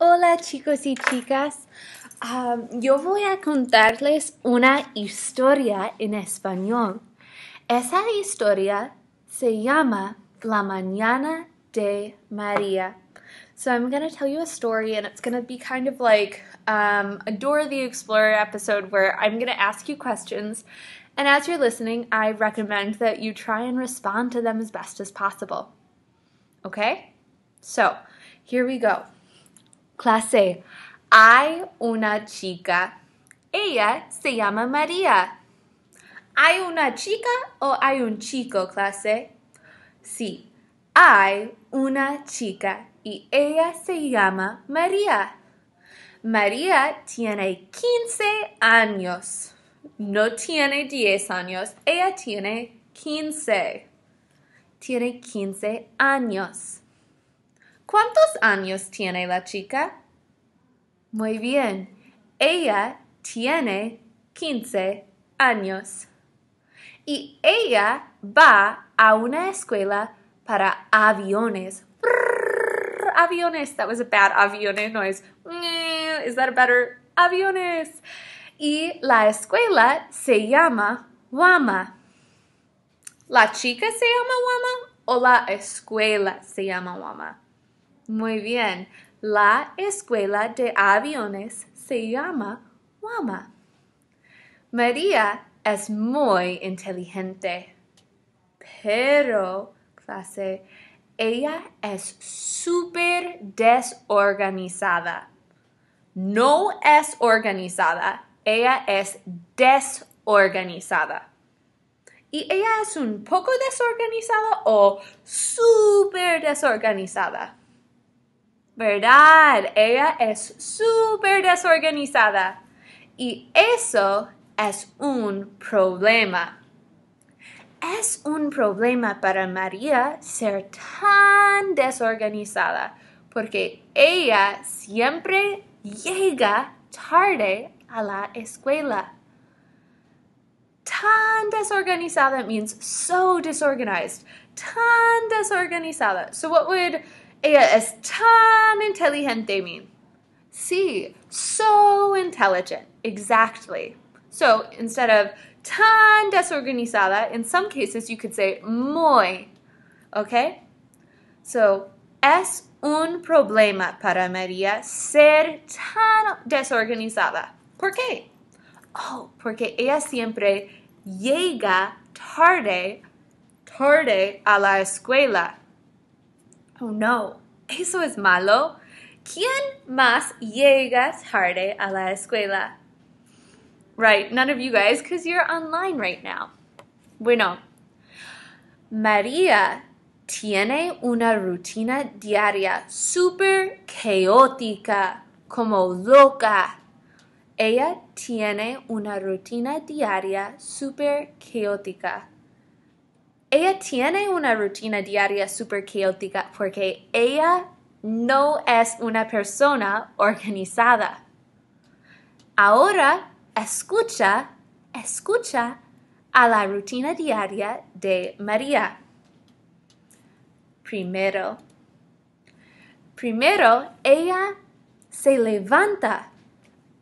Hola chicos y chicas, um, yo voy a contarles una historia en español. Esa historia se llama La Mañana de María. So I'm going to tell you a story, and it's going to be kind of like um, a Dora the Explorer episode where I'm going to ask you questions. And as you're listening, I recommend that you try and respond to them as best as possible. Okay? So here we go. clase. Hay una chica. Ella se llama María. ¿Hay una chica o hay un chico, clase? Sí, hay una chica y ella se llama María. María tiene 15 años. No tiene 10 años, ella tiene 15. Tiene 15 años. ¿Cuántos años tiene la chica? Muy bien. Ella tiene 15 años. Y ella va a una escuela para aviones. aviones. That was a bad aviones noise. Is that a better aviones? Y la escuela se llama Wama. ¿La chica se llama Wama o la escuela se llama Wama? Muy bien. La escuela de aviones se llama WAMA. María es muy inteligente, pero, clase, ella es súper desorganizada. No es organizada, ella es desorganizada. Y ella es un poco desorganizada o súper desorganizada. ¿Verdad? Ella es súper desorganizada. Y eso es un problema. Es un problema para María ser tan desorganizada porque ella siempre llega tarde a la escuela. Tan desorganizada means so disorganized. Tan desorganizada. So what would Ella es tan inteligente, mean? Sí, so intelligent. Exactly. So instead of tan desorganizada, in some cases you could say muy. Okay? So, es un problema para María ser tan desorganizada. ¿Por qué? Oh, porque ella siempre llega tarde, tarde a la escuela. Oh no, eso es malo. ¿Quién más llega tarde a la escuela? Right, none of you guys, because you're online right now. Bueno, María tiene una rutina diaria super caótica, como loca. Ella tiene una rutina diaria super caótica ella tiene una rutina diaria súper caótica porque ella no es una persona organizada. Ahora escucha, escucha a la rutina diaria de María. Primero, primero ella se levanta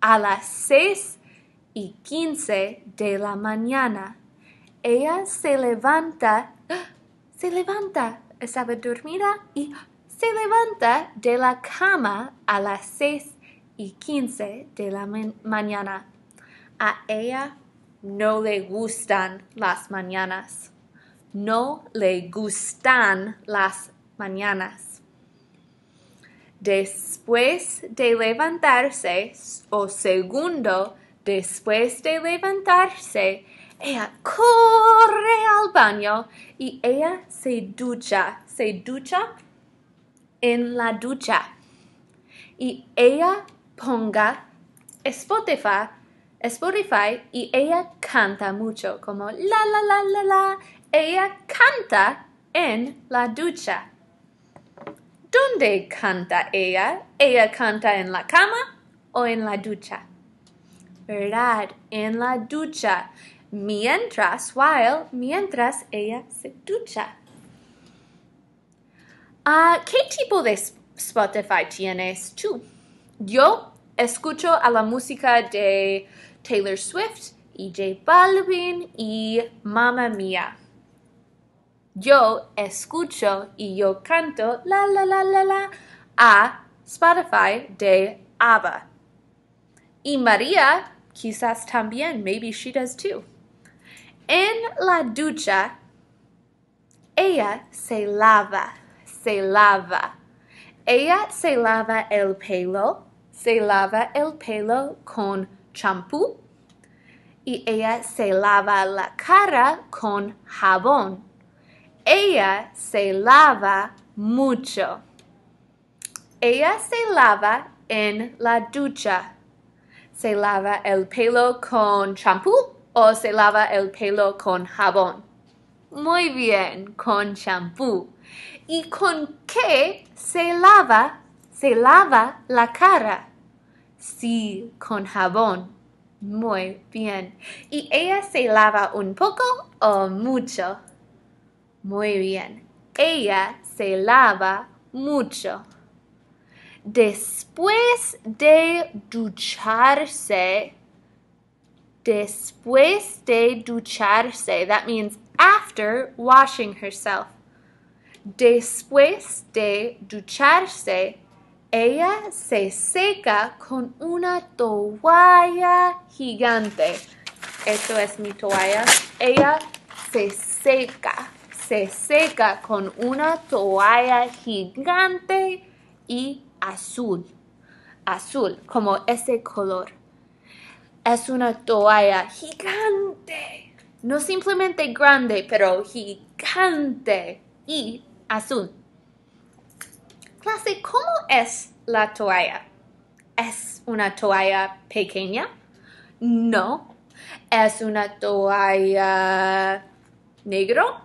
a las 6 y quince de la mañana ella se levanta, se levanta, estaba dormida y se levanta de la cama a las seis y quince de la mañana. A ella no le gustan las mañanas. No le gustan las mañanas. Después de levantarse o segundo después de levantarse, ella corre al baño y ella se ducha, se ducha en la ducha. Y ella ponga Spotify, Spotify y ella canta mucho, como la la la la la. Ella canta en la ducha. ¿Dónde canta ella? ¿Ella canta en la cama o en la ducha? ¿Verdad? En la ducha mientras, while, mientras ella se ducha. Ah, ¿Qué tipo de Spotify tienes tú? Yo escucho a la música de Taylor Swift y J Balvin y Mamma Mia. Yo escucho y yo canto la la la la la a Spotify de ABBA. Y María quizás también, maybe she does too. En la ducha, ella se lava, se lava. Ella se lava el pelo, se lava el pelo con champú y ella se lava la cara con jabón. Ella se lava mucho. Ella se lava en la ducha. Se lava el pelo con champú o se lava el pelo con jabón. Muy bien, con champú. ¿Y con qué se lava? Se lava la cara. Sí, con jabón. Muy bien. ¿Y ella se lava un poco o mucho? Muy bien. Ella se lava mucho. Después de ducharse, después de ducharse. That means after washing herself. Después de ducharse, ella se seca con una toalla gigante. Esto es mi toalla. Ella se seca, se seca con una toalla gigante y azul. Azul, como ese color es una toalla gigante. No simplemente grande, pero gigante y azul. Clase, ¿cómo es la toalla? ¿Es una toalla pequeña? No. ¿Es una toalla negro?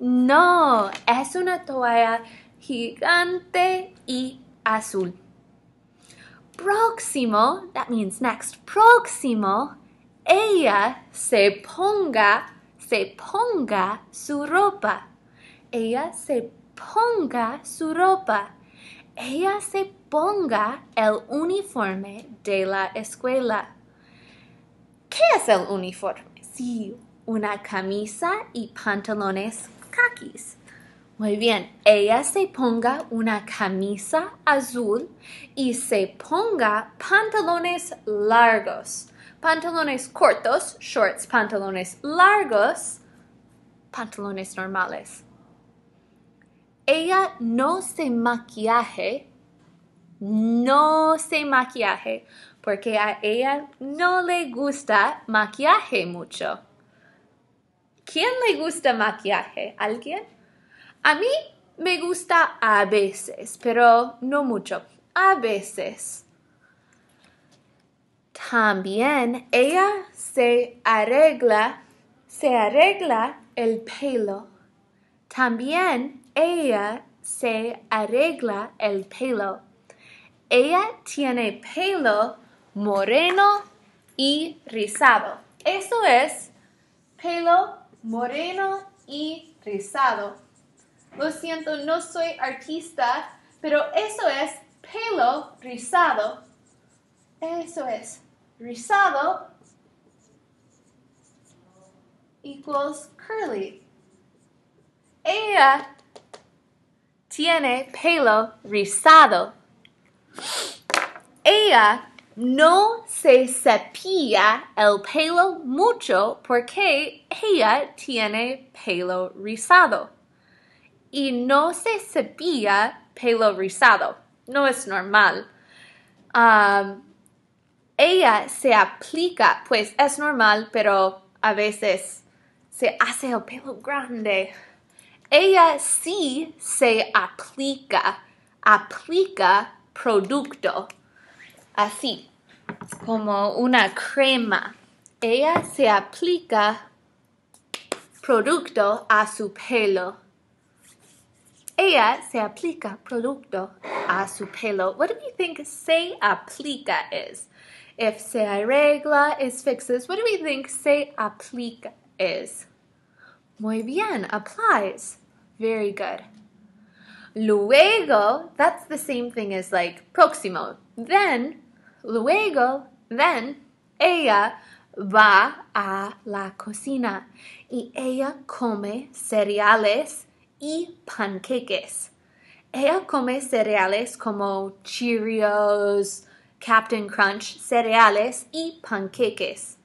No, es una toalla gigante y azul próximo, that means next, próximo, ella se ponga, se ponga su ropa. Ella se ponga su ropa. Ella se ponga el uniforme de la escuela. ¿Qué es el uniforme? Sí, una camisa y pantalones khakis. Muy bien, ella se ponga una camisa azul y se ponga pantalones largos. Pantalones cortos, shorts, pantalones largos, pantalones normales. Ella no se maquillaje, no se maquillaje, porque a ella no le gusta maquillaje mucho. ¿Quién le gusta maquillaje? ¿Alguien? A mí me gusta a veces, pero no mucho. A veces. También ella se arregla, se arregla el pelo. También ella se arregla el pelo. Ella tiene pelo moreno y rizado. Eso es pelo moreno y rizado. Lo siento, no soy artista, pero eso es pelo rizado. Eso es rizado equals curly. Ella tiene pelo rizado. Ella no se cepilla el pelo mucho porque ella tiene pelo rizado y no se cepilla pelo rizado. No es normal. Um, ella se aplica, pues es normal, pero a veces se hace el pelo grande. Ella sí se aplica, aplica producto, así como una crema. Ella se aplica producto a su pelo. Ella se aplica producto a su pelo. What do we think se aplica is? If se arregla is fixes, what do we think se aplica is? Muy bien, applies. Very good. Luego, that's the same thing as like próximo. Then, luego, then, ella va a la cocina y ella come cereales y panqueques. Ella come cereales como Cheerios, Captain Crunch, cereales y panqueques.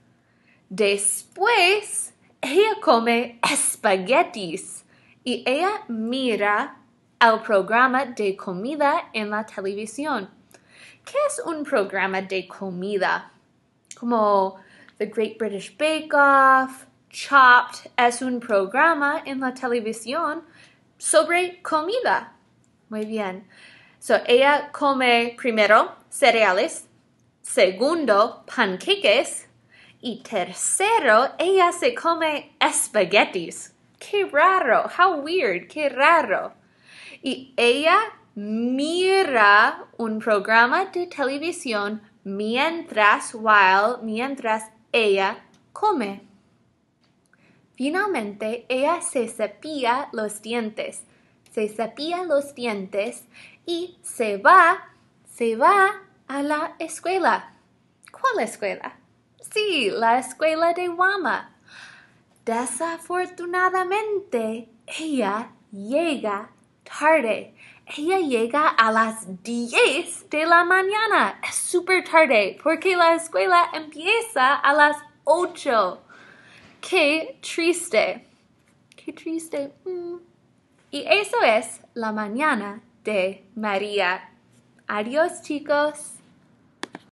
Después, ella come espaguetis y ella mira el programa de comida en la televisión. ¿Qué es un programa de comida? Como The Great British Bake Off, Chopped, es un programa en la televisión sobre comida. Muy bien. So, ella come primero cereales, segundo panqueques y tercero ella se come espaguetis. Qué raro, how weird, qué raro. Y ella mira un programa de televisión mientras while mientras ella come. Finalmente, ella se cepilla los dientes, se cepilla los dientes y se va, se va a la escuela. ¿Cuál escuela? Sí, la escuela de Wama. Desafortunadamente, ella llega tarde. Ella llega a las 10 de la mañana. Es súper tarde porque la escuela empieza a las 8. ¡Qué triste. Qué triste. Mm. Y eso es la mañana de María. Adiós chicos.